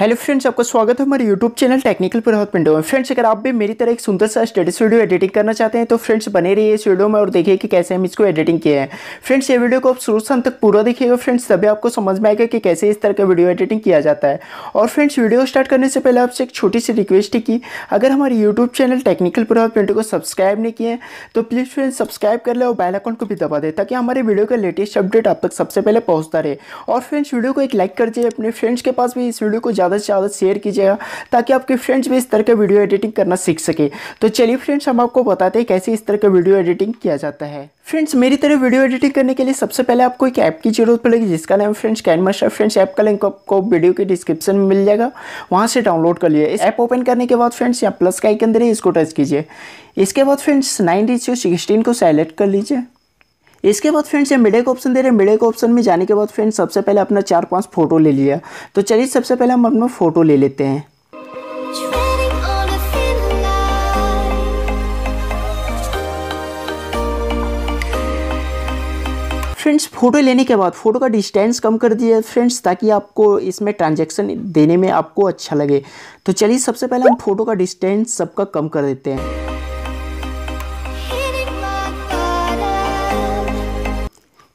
hello friends आपका स्वागत है हमारे यूट्यूब चैनल टेक्निकल प्रभात पिंडो में फ्रेंड्स अगर आप भी मेरी तरह एक सुंदर सा स्टडी वीडियो एडिटिंग करना चाहते हैं तो फ्रेंड्स बने रहिए इस वीडियो में और देखिए कि कैसे हम इसको एडिटिंग किए हैं फ्रेंड्स ये वीडियो को आप शुरू से अंत तक पूरा देखिएगा फ्रेंड्स तभी आपको समझ में आएगा कि कैसे इस तरह का वीडियो एडिटिंग किया जाता है और फ्रेंड्स वीडियो स्टार्ट करने से पहले आपसे एक छोटी सी रिक्वेस्ट है कि अगर हमारे यूट्यूब चैनल टेक्निकल प्रभात पिंडो को सब्सक्राइब नहीं किए तो प्लीज़ फ्रेंड्स सब्सक्राइब कर ले और बैल अकाउंट को भी दबा दे ताकि हमारे वीडियो का लेटेस्ट अपडेट आप तक सबसे पहले पहुँचता रहे और फ्रेंड्स वीडियो को एक लाइक कर दिए अपने फ्रेंड्स के पास भी इस वीडियो को ज़्यादा से ज़्यादा शेयर कीजिएगा ताकि आपके फ्रेंड्स भी इस तरह के वीडियो एडिटिंग करना सीख सके तो चलिए फ्रेंड्स हम आपको बताते हैं कैसे इस तरह का वीडियो एडिटिंग किया जाता है फ्रेंड्स मेरी तरह वीडियो एडिटिंग करने के लिए सबसे पहले आपको एक ऐप की जरूरत पड़ेगी जिसका नाम friends can KineMaster friends app का लिंक आपको वीडियो के डिस्क्रिप्शन में मिल जाएगा वहाँ से डाउनलोड कर लिए इस ऐप ओपन करने के बाद फ्रेंड्स यहाँ प्लस का आइकन दे इसको टच कीजिए इसके बाद फ्रेंड्स नाइन डी सिक्सटीन को सेलेक्ट कर लीजिए इसके बाद फ्रेंड्स ये मिडे का ऑप्शन दे रहे हैं मिडे के ऑप्शन में जाने के बाद फ्रेंड्स सबसे पहले अपना चार पांच फोटो ले लिया तो चलिए सबसे पहले हम अपना फोटो ले लेते हैं फ्रेंड्स फ़ोटो लेने के बाद फ़ोटो का डिस्टेंस कम कर दिया फ्रेंड्स ताकि आपको इसमें ट्रांजेक्शन देने में आपको अच्छा लगे तो चलिए सबसे पहले हम फ़ोटो का डिस्टेंस सबका कम कर देते हैं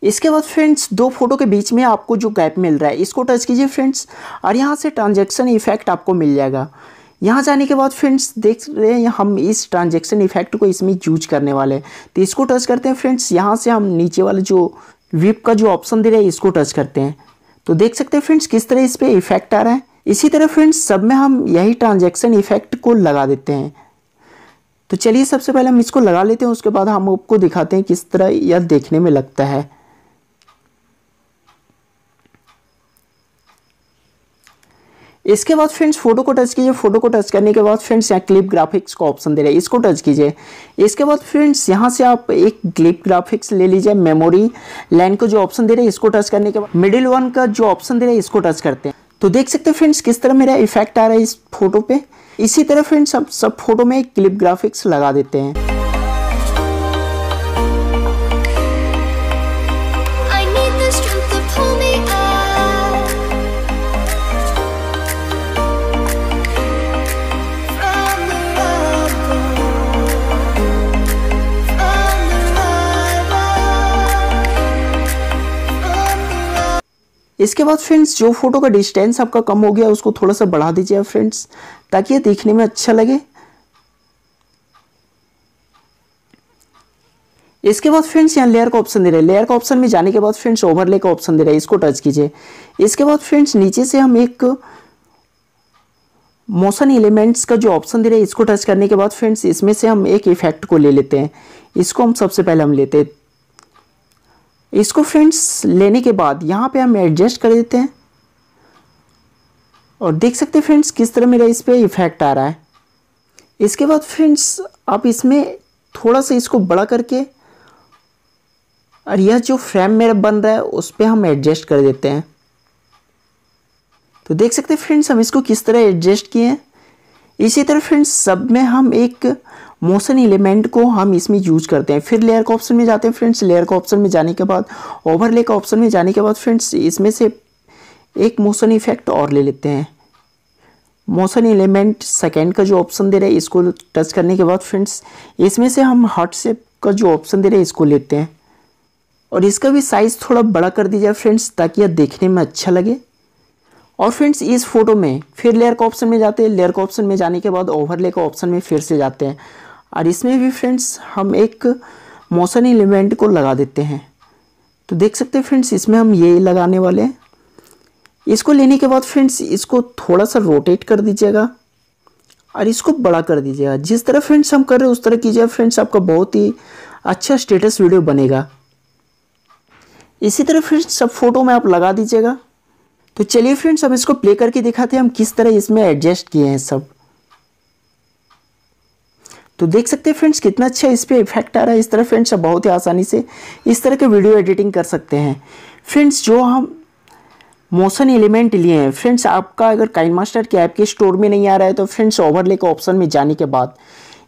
इसके बाद फ्रेंड्स दो फोटो के बीच में आपको जो गैप मिल रहा है इसको टच कीजिए फ्रेंड्स और यहाँ से ट्रांजेक्शन इफेक्ट आपको मिल जाएगा यहाँ जाने के बाद फ्रेंड्स देख रहे हैं हम इस ट्रांजेक्शन इफेक्ट को इसमें यूज करने वाले हैं तो इसको टच करते हैं फ्रेंड्स यहाँ से हम नीचे वाले जो विप का जो ऑप्शन दे रहे हैं इसको टच करते हैं तो देख सकते हैं फ्रेंड्स किस तरह इस पर इफेक्ट आ रहा है इसी तरह फ्रेंड्स सब में हम यही ट्रांजेक्शन इफेक्ट को लगा देते हैं तो चलिए सबसे पहले हम इसको लगा लेते हैं उसके बाद हम आपको दिखाते हैं किस तरह यह देखने में लगता है इसके बाद फ्रेंड्स फोटो को टच कीजिए फोटो को टच करने के बाद फ्रेंड्स यहाँ क्लिप ग्राफिक्स का ऑप्शन दे रहा है इसको टच कीजिए इसके बाद फ्रेंड्स यहाँ से आप एक क्लिप ग्राफिक्स ले लीजिए मेमोरी लाइन को जो ऑप्शन दे रहा है इसको टच करने के बाद मिडिल वन का जो ऑप्शन दे रहा है इसको टच करते हैं तो देख सकते हैं फ्रेंड्स किस तरह मेरा इफेक्ट आ रहा है इस फोटो पे इसी तरह फ्रेंड्स सब सब फोटो में क्लिप ग्राफिक्स लगा देते हैं इसके बाद फ्रेंड्स जो फोटो का डिस्टेंस आपका कम हो गया उसको थोड़ा सा बढ़ा दीजिए फ्रेंड्स ताकि ये देखने में अच्छा लगे इसके बाद फ्रेंड्स यहाँ लेयर का ऑप्शन दे रहा है लेयर का ऑप्शन में जाने के बाद फ्रेंड्स ओवरले का ऑप्शन दे रहा है इसको टच कीजिए इसके बाद फ्रेंड्स नीचे से हम एक मोशन एलिमेंट्स का जो ऑप्शन दे रहा है इसको टच करने के बाद फ्रेंड्स इसमें से हम एक इफेक्ट को ले लेते हैं इसको हम सबसे पहले हम लेते हैं इसको फ्रेंड्स लेने के बाद यहाँ पे हम एडजस्ट कर देते हैं और देख सकते हैं फ्रेंड्स किस तरह मेरा इस पर इफेक्ट आ रहा है इसके बाद फ्रेंड्स आप इसमें थोड़ा सा इसको बड़ा करके और यह जो फ्रेम मेरा बन रहा है उस पर हम एडजस्ट कर देते हैं तो देख सकते हैं फ्रेंड्स हम इसको किस तरह एडजस्ट किए हैं इसी तरह फ्रेंड्स सब में हम एक मोशन एलिमेंट को हम इसमें यूज करते हैं फिर लेयर का ऑप्शन में जाते हैं फ्रेंड्स लेयर का ऑप्शन में जाने के बाद ओवरले का ऑप्शन में जाने के बाद फ्रेंड्स इसमें से एक मोशन इफेक्ट और ले लेते हैं मोशन एलिमेंट सेकेंड का जो ऑप्शन दे रहे हैं इसको टच करने के बाद फ्रेंड्स इसमें से हम हार्ट शेप का जो ऑप्शन दे रहे हैं इसको लेते हैं और इसका भी साइज़ थोड़ा बड़ा कर दीजिए फ्रेंड्स ताकि यह देखने में अच्छा लगे और फ्रेंड्स इस फोटो में फिर लेयर का ऑप्शन में जाते हैं लेयर का ऑप्शन में जाने के बाद ओवरले का ऑप्शन में फिर से जाते हैं और इसमें भी फ्रेंड्स हम एक मोशन एलिमेंट को लगा देते हैं तो देख सकते हैं फ्रेंड्स इसमें हम ये लगाने वाले हैं इसको लेने के बाद फ्रेंड्स इसको थोड़ा सा रोटेट कर दीजिएगा और इसको बड़ा कर दीजिएगा जिस तरह फ्रेंड्स हम कर रहे हैं उस तरह कीजिएगा फ्रेंड्स आपका बहुत ही अच्छा स्टेटस वीडियो बनेगा इसी तरह फ्रेंड्स सब फोटो में आप लगा दीजिएगा तो चलिए फ्रेंड्स हम इसको प्ले करके दिखाते हैं हम किस तरह इसमें एडजस्ट किए हैं सब तो देख सकते हैं फ्रेंड्स कितना अच्छा इस पर इफेक्ट आ रहा है इस तरह फ्रेंड्स आप बहुत ही आसानी से इस तरह के वीडियो एडिटिंग कर सकते हैं फ्रेंड्स जो हम मोशन एलिमेंट लिए हैं फ्रेंड्स आपका अगर काइन मास्टर के ऐप के स्टोर में नहीं आ रहा है तो फ्रेंड्स ओवरले के ऑप्शन में जाने के बाद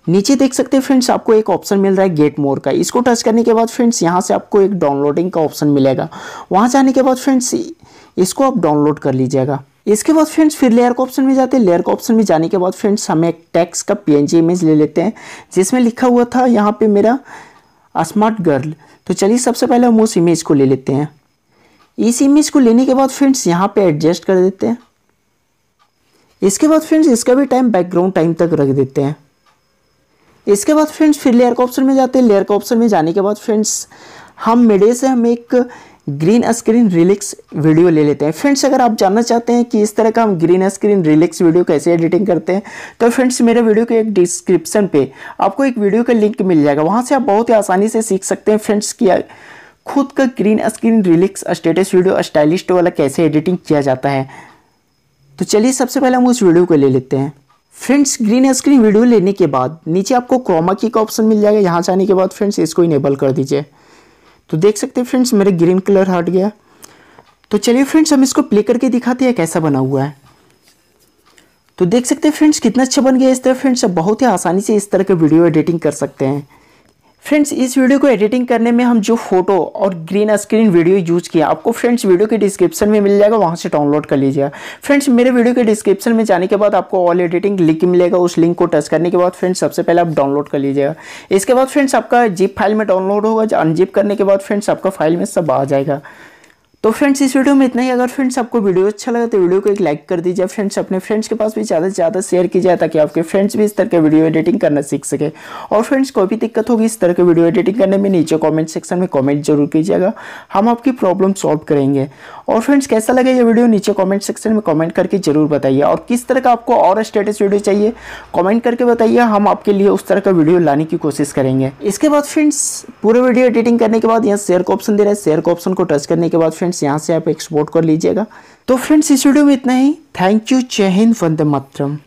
नीचे देख सकते हैं फ्रेंड्स आपको एक ऑप्शन मिल रहा है गेट मोर का इसको टच करने के बाद फ्रेंड्स यहाँ से आपको एक डाउनलोडिंग का ऑप्शन मिलेगा वहाँ जाने के बाद फ्रेंड्स इसको आप डाउनलोड कर लीजिएगा इसके बाद फ्रेंड्स फिर लेयर का ऑप्शन में जाते हैं लेयर का ऑप्शन में जाने के बाद फ्रेंड्स हमें एक टैक्स का पीएनजी इमेज ले लेते हैं जिसमें लिखा हुआ था यहाँ पे मेरा स्मार्ट गर्ल तो चलिए सबसे पहले हम उस इमेज को ले लेते हैं इस इमेज को लेने के बाद फ्रेंड्स यहाँ पे एडजस्ट कर देते हैं इसके बाद फ्रेंड्स इसका भी टाइम बैकग्राउंड टाइम तक रख देते हैं इसके बाद फ्रेंड्स फिर लेयर का ऑप्शन में जाते हैं लेयर का ऑप्शन में जाने के बाद फ्रेंड्स हम मेडे से हम एक ग्रीन स्क्रीन रिलिक्स वीडियो ले लेते हैं फ्रेंड्स अगर आप जानना चाहते हैं कि इस तरह का हम ग्रीन स्क्रीन रिलिक्स वीडियो कैसे एडिटिंग करते हैं तो फ्रेंड्स मेरे वीडियो के एक डिस्क्रिप्शन पे आपको एक वीडियो का लिंक मिल जाएगा वहाँ से आप बहुत ही आसानी से सीख सकते हैं फ्रेंड्स कि खुद का green screen lyrics status video stylist वाला कैसे एडिटिंग किया जाता है तो चलिए सबसे पहले हम उस वीडियो को ले लेते हैं फ्रेंड्स ग्रीन स्क्रीन वीडियो लेने के बाद नीचे आपको क्रोमा की का ऑप्शन मिल जाएगा यहाँ जाने के बाद फ्रेंड्स इसको इनेबल कर दीजिए तो देख सकते हैं फ्रेंड्स मेरा ग्रीन कलर हट गया तो चलिए फ्रेंड्स हम इसको प्ले करके दिखाते हैं कैसा बना हुआ है तो देख सकते हैं फ्रेंड्स कितना अच्छा बन गया इस तरह फ्रेंड्स बहुत ही आसानी से इस तरह के वीडियो एडिटिंग कर सकते हैं फ्रेंड्स इस वीडियो को एडिटिंग करने में हम जो फोटो और ग्रीन स्क्रीन वीडियो यूज़ किया आपको फ्रेंड्स वीडियो के डिस्क्रिप्शन में मिल जाएगा वहाँ से डाउनलोड कर लीजिएगा फ्रेंड्स मेरे वीडियो के डिस्क्रिप्शन में जाने के बाद आपको ऑल एडिटिंग लिंक मिलेगा उस लिंक को टच करने के बाद फ्रेंड्स सबसे पहले आप डाउनलोड कर लीजिएगा इसके बाद फ्रेंड्स आपका जिप फाइल में डाउनलोड होगा अनजिप करने के बाद फ्रेंड्स आपका फाइल में सब आ जाएगा तो फ्रेंड्स इस वीडियो में इतना ही अगर फ्रेंड्स आपको वीडियो अच्छा लगा तो वीडियो को एक लाइक कर दीजिए फ्रेंड्स अपने फ्रेंड्स के पास भी ज़्यादा से ज़्यादा शेयर की जाए ताकि आपके फ्रेंड्स भी इस तरह के वीडियो एडिटिंग करना सीख सके और फ्रेंड्स कोई भी दिक्कत होगी इस तरह के वीडियो एडिटिंग करने में नीचे कॉमेंट सेक्शन में कॉमेंट जरूर कीजिएगा हम आपकी प्रॉब्लम सॉल्व करेंगे और फ्रेंड्स कैसा लगे ये वीडियो नीचे कॉमेंट सेक्शन में कॉमेंट करके जरूर बताइए और किस तरह का आपको और स्टेटस वीडियो चाहिए कॉमेंट करके बताइए हम आपके लिए उस तरह का वीडियो लाने की कोशिश करेंगे इसके बाद फ्रेंड्स पूरे वीडियो एडिटिंग करने के बाद यहाँ शेयर का ऑप्शन दे रहे हैं शेयर का ऑप्शन को टच करने के बाद फ्रेंड्स यहाँ से आप एक्सपोर्ट कर लीजिएगा तो फ्रेंड्स इस वीडियो में इतना ही थैंक यू जय हिंद वंदे मातरम